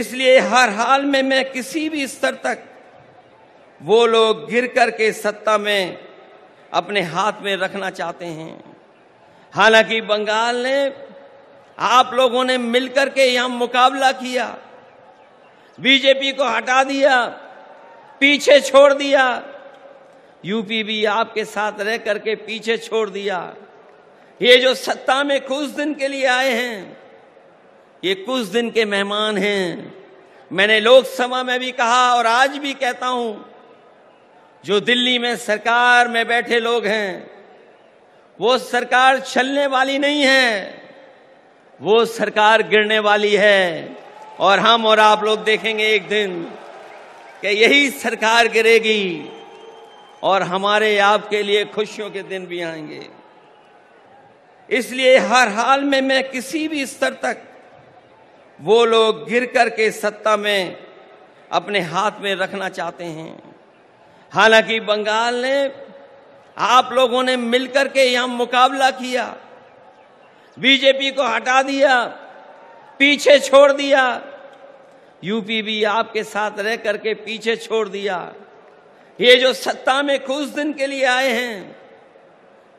इसलिए हर हाल में मैं किसी भी स्तर तक वो लोग गिर करके सत्ता में अपने हाथ में रखना चाहते हैं हालांकि बंगाल ने आप लोगों ने मिलकर के यहां मुकाबला किया बीजेपी को हटा दिया पीछे छोड़ दिया यूपी भी आपके साथ रह करके पीछे छोड़ दिया ये जो सत्ता में कुछ दिन के लिए आए हैं ये कुछ दिन के मेहमान हैं मैंने लोकसभा में भी कहा और आज भी कहता हूं जो दिल्ली में सरकार में बैठे लोग हैं वो सरकार चलने वाली नहीं है वो सरकार गिरने वाली है और हम और आप लोग देखेंगे एक दिन कि यही सरकार गिरेगी और हमारे आपके लिए खुशियों के दिन भी आएंगे इसलिए हर हाल में मैं किसी भी स्तर तक वो लोग गिर करके सत्ता में अपने हाथ में रखना चाहते हैं हालांकि बंगाल ने आप लोगों ने मिलकर के यहां मुकाबला किया बीजेपी को हटा दिया पीछे छोड़ दिया यूपी भी आपके साथ रह करके पीछे छोड़ दिया ये जो सत्ता में कुछ दिन के लिए आए हैं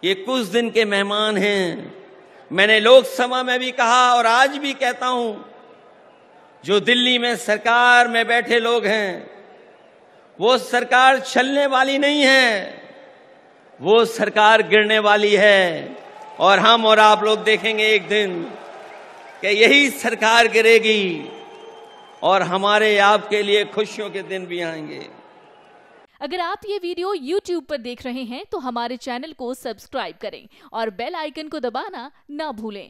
ये कुछ दिन के मेहमान हैं मैंने लोकसभा में भी कहा और आज भी कहता हूं जो दिल्ली में सरकार में बैठे लोग हैं वो सरकार चलने वाली नहीं है वो सरकार गिरने वाली है और हम और आप लोग देखेंगे एक दिन कि यही सरकार गिरेगी और हमारे आपके लिए खुशियों के दिन भी आएंगे अगर आप ये वीडियो YouTube पर देख रहे हैं तो हमारे चैनल को सब्सक्राइब करें और बेल आइकन को दबाना ना भूलें